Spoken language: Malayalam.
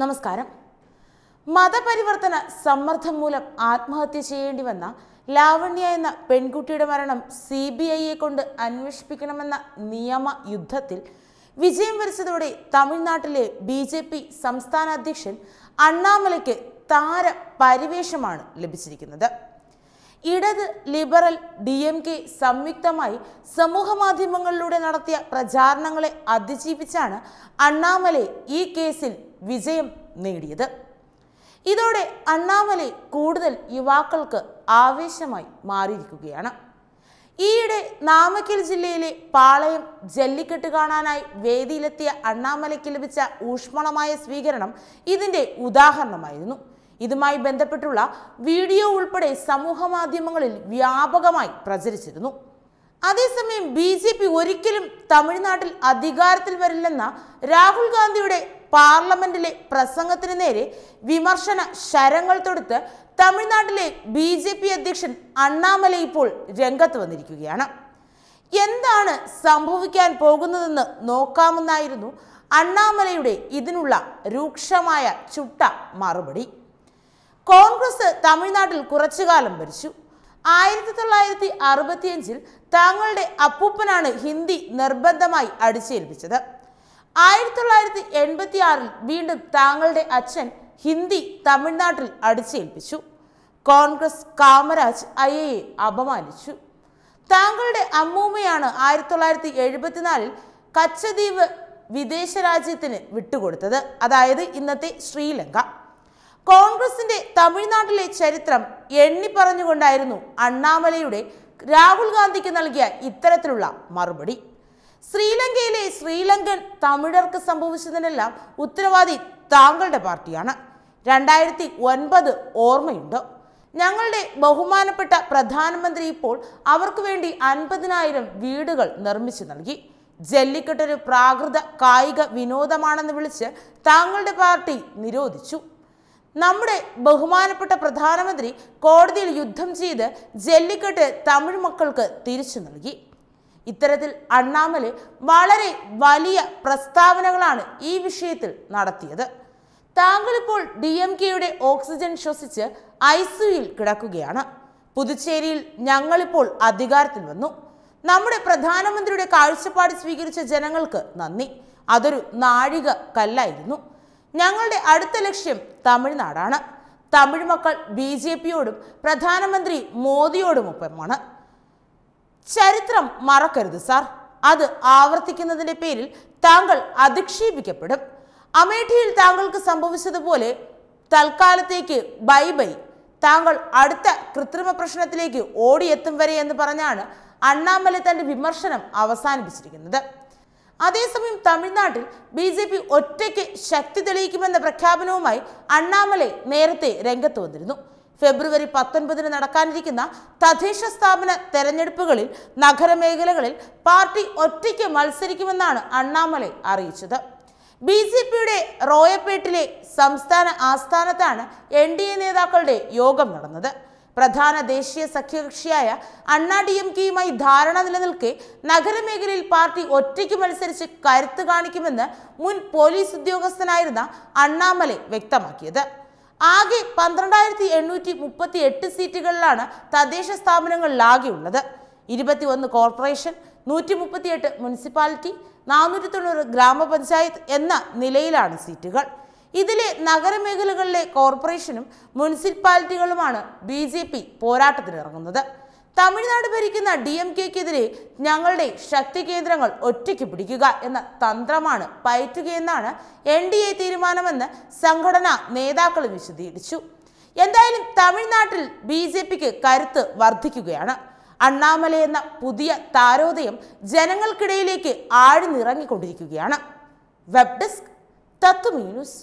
നമസ്കാരം മതപരിവർത്തന സമ്മർദ്ദം മൂലം ആത്മഹത്യ ചെയ്യേണ്ടി വന്ന ലാവണ്യ എന്ന പെൺകുട്ടിയുടെ മരണം സി ബി ഐയെ കൊണ്ട് അന്വേഷിപ്പിക്കണമെന്ന നിയമ യുദ്ധത്തിൽ വിജയം വരിച്ചതോടെ തമിഴ്നാട്ടിലെ ബി ജെ പി സംസ്ഥാന അധ്യക്ഷൻ അണ്ണാമലയ്ക്ക് താര പരിവേഷമാണ് ലഭിച്ചിരിക്കുന്നത് ഇടത് ലിബറൽ ഡി എം കെ സംയുക്തമായി സമൂഹമാധ്യമങ്ങളിലൂടെ നടത്തിയ പ്രചാരണങ്ങളെ അതിജീവിച്ചാണ് അണ്ണാമലെ ഈ കേസിൽ വിജയം നേടിയത് ഇതോടെ അണ്ണാമലെ കൂടുതൽ യുവാക്കൾക്ക് ആവേശമായി മാറിയിരിക്കുകയാണ് ഈയിടെ നാമക്കൽ ജില്ലയിലെ പാളയം ജല്ലിക്കെട്ട് കാണാനായി വേദിയിലെത്തിയ അണ്ണാമലയ്ക്ക് ലഭിച്ച ഊഷ്മളമായ സ്വീകരണം ഇതിൻ്റെ ഉദാഹരണമായിരുന്നു ഇതുമായി ബന്ധപ്പെട്ടുള്ള വീഡിയോ ഉൾപ്പെടെ സമൂഹ മാധ്യമങ്ങളിൽ വ്യാപകമായി പ്രചരിച്ചിരുന്നു അതേസമയം ബി ജെ പി ഒരിക്കലും തമിഴ്നാട്ടിൽ അധികാരത്തിൽ വരില്ലെന്ന രാഹുൽ ഗാന്ധിയുടെ പാർലമെന്റിലെ പ്രസംഗത്തിന് നേരെ വിമർശന ശരങ്ങൾ തൊടുത്ത് തമിഴ്നാട്ടിലെ ബി ജെ പി അധ്യക്ഷൻ അണ്ണാമല ഇപ്പോൾ രംഗത്ത് വന്നിരിക്കുകയാണ് എന്താണ് സംഭവിക്കാൻ പോകുന്നതെന്ന് നോക്കാമെന്നായിരുന്നു അണ്ണാമലയുടെ ഇതിനുള്ള രൂക്ഷമായ ചുട്ട മറുപടി കോൺഗ്രസ് തമിഴ്നാട്ടിൽ കുറച്ചുകാലം ഭരിച്ചു ആയിരത്തി തൊള്ളായിരത്തി അറുപത്തിയഞ്ചിൽ താങ്കളുടെ അപ്പൂപ്പനാണ് ഹിന്ദി നിർബന്ധമായി അടിച്ചേൽപ്പിച്ചത് ആയിരത്തി തൊള്ളായിരത്തി എൺപത്തി ആറിൽ വീണ്ടും താങ്കളുടെ അച്ഛൻ ഹിന്ദി തമിഴ്നാട്ടിൽ അടിച്ചേൽപ്പിച്ചു കോൺഗ്രസ് കാമരാജ് ഐ എയെ അപമാനിച്ചു താങ്കളുടെ അമ്മൂമ്മയാണ് ആയിരത്തി തൊള്ളായിരത്തി എഴുപത്തിനാലിൽ കച്ചദ്വീപ് വിദേശ രാജ്യത്തിന് വിട്ടുകൊടുത്തത് അതായത് ഇന്നത്തെ ശ്രീലങ്ക കോൺഗ്രസിന്റെ തമിഴ്നാട്ടിലെ ചരിത്രം എണ്ണി പറഞ്ഞുകൊണ്ടായിരുന്നു അണ്ണാമലയുടെ രാഹുൽ ഗാന്ധിക്ക് നൽകിയ ഇത്തരത്തിലുള്ള മറുപടി ശ്രീലങ്കയിലെ ശ്രീലങ്കൻ തമിഴർക്ക് സംഭവിച്ചതിനെല്ലാം ഉത്തരവാദി താങ്കളുടെ പാർട്ടിയാണ് രണ്ടായിരത്തി ഒൻപത് ഓർമ്മയുണ്ട് ഞങ്ങളുടെ ബഹുമാനപ്പെട്ട പ്രധാനമന്ത്രി ഇപ്പോൾ അവർക്ക് വേണ്ടി അൻപതിനായിരം വീടുകൾ നിർമ്മിച്ചു നൽകി ജല്ലിക്കെട്ടൊരു പ്രാകൃത കായിക വിനോദമാണെന്ന് വിളിച്ച് താങ്കളുടെ പാർട്ടി നിരോധിച്ചു നമ്മുടെ ബഹുമാനപ്പെട്ട പ്രധാനമന്ത്രി കോടതിയിൽ യുദ്ധം ചെയ്ത് ജല്ലിക്കെട്ട് തമിഴ് മക്കൾക്ക് തിരിച്ചു നൽകി ഇത്തരത്തിൽ അണ്ണാമല വളരെ വലിയ പ്രസ്താവനകളാണ് ഈ വിഷയത്തിൽ നടത്തിയത് താങ്കളിപ്പോൾ ഡി എം കെയുടെ ഓക്സിജൻ ശ്വസിച്ച് ഐ സിയിൽ കിടക്കുകയാണ് പുതുച്ചേരിയിൽ ഞങ്ങളിപ്പോൾ അധികാരത്തിൽ വന്നു നമ്മുടെ പ്രധാനമന്ത്രിയുടെ കാഴ്ചപ്പാട് സ്വീകരിച്ച ജനങ്ങൾക്ക് നന്ദി അതൊരു നാഴിക കല്ലായിരുന്നു ഞങ്ങളുടെ അടുത്ത ലക്ഷ്യം തമിഴ്നാടാണ് തമിഴ് മക്കൾ ബി ജെ പിയോടും പ്രധാനമന്ത്രി മോദിയോടുമൊപ്പമാണ് ചരിത്രം മറക്കരുത് സാർ അത് ആവർത്തിക്കുന്നതിൻ്റെ പേരിൽ താങ്കൾ അധിക്ഷേപിക്കപ്പെടും അമേഠിയിൽ താങ്കൾക്ക് സംഭവിച്ചതുപോലെ തൽക്കാലത്തേക്ക് ബൈ ബൈ താങ്കൾ അടുത്ത കൃത്രിമ പ്രശ്നത്തിലേക്ക് ഓടിയെത്തും വരെ എന്ന് പറഞ്ഞാണ് അണ്ണാമല തന്റെ വിമർശനം അവസാനിപ്പിച്ചിരിക്കുന്നത് അതേസമയം തമിഴ്നാട്ടിൽ ബി ജെ പി ഒറ്റയ്ക്ക് ശക്തി തെളിയിക്കുമെന്ന പ്രഖ്യാപനവുമായി അണ്ണാമലൈ നേരത്തെ രംഗത്ത് വന്നിരുന്നു ഫെബ്രുവരി പത്തൊൻപതിന് നടക്കാനിരിക്കുന്ന തദ്ദേശ സ്ഥാപന തെരഞ്ഞെടുപ്പുകളിൽ നഗരമേഖലകളിൽ പാർട്ടി ഒറ്റയ്ക്ക് മത്സരിക്കുമെന്നാണ് അണ്ണാമലൈ അറിയിച്ചത് ബി ജെ പിയുടെ റോയപ്പേട്ടിലെ സംസ്ഥാന ആസ്ഥാനത്താണ് എൻ ഡി എ നേതാക്കളുടെ യോഗം നടന്നത് പ്രധാന ദേശീയ സഖ്യകക്ഷിയായ അണ്ണാ ഡി എം കെയുമായി ധാരണ നിലനിൽക്കെ നഗരമേഖലയിൽ പാർട്ടി ഒറ്റയ്ക്ക് മത്സരിച്ച് കരുത്ത് കാണിക്കുമെന്ന് മുൻ പോലീസ് ഉദ്യോഗസ്ഥനായിരുന്ന അണ്ണാമലെ വ്യക്തമാക്കിയത് ആകെ പന്ത്രണ്ടായിരത്തി എണ്ണൂറ്റി മുപ്പത്തി എട്ട് സീറ്റുകളിലാണ് തദ്ദേശ സ്ഥാപനങ്ങളിലാകെയുള്ളത് ഇരുപത്തി ഒന്ന് കോർപ്പറേഷൻ നൂറ്റി മുപ്പത്തിയെട്ട് മുനിസിപ്പാലിറ്റി നാനൂറ്റി തൊണ്ണൂറ് ഗ്രാമപഞ്ചായത്ത് എന്ന നിലയിലാണ് സീറ്റുകൾ ഇതിലെ നഗരമേഖലകളിലെ കോർപ്പറേഷനും മുനിസിപ്പാലിറ്റികളുമാണ് ബി ജെ പി പോരാട്ടത്തിനിറങ്ങുന്നത് തമിഴ്നാട് ഭരിക്കുന്ന ഡി എം കെക്കെതിരെ ഞങ്ങളുടെ ശക്തി കേന്ദ്രങ്ങൾ ഒറ്റയ്ക്ക് പിടിക്കുക എന്ന തന്ത്രമാണ് പയറ്റുകയെന്നാണ് എൻ ഡി എ തീരുമാനമെന്ന് സംഘടനാ നേതാക്കൾ വിശദീകരിച്ചു എന്തായാലും തമിഴ്നാട്ടിൽ ബി ജെ പിക്ക് കരുത്ത് വർദ്ധിക്കുകയാണ് അണ്ണാമല എന്ന പുതിയ താരോദയം ജനങ്ങൾക്കിടയിലേക്ക് ആഴ്ന്നിറങ്ങിക്കൊണ്ടിരിക്കുകയാണ് വെബ് ഡെസ്ക് തത്വമീ ന്യൂസ്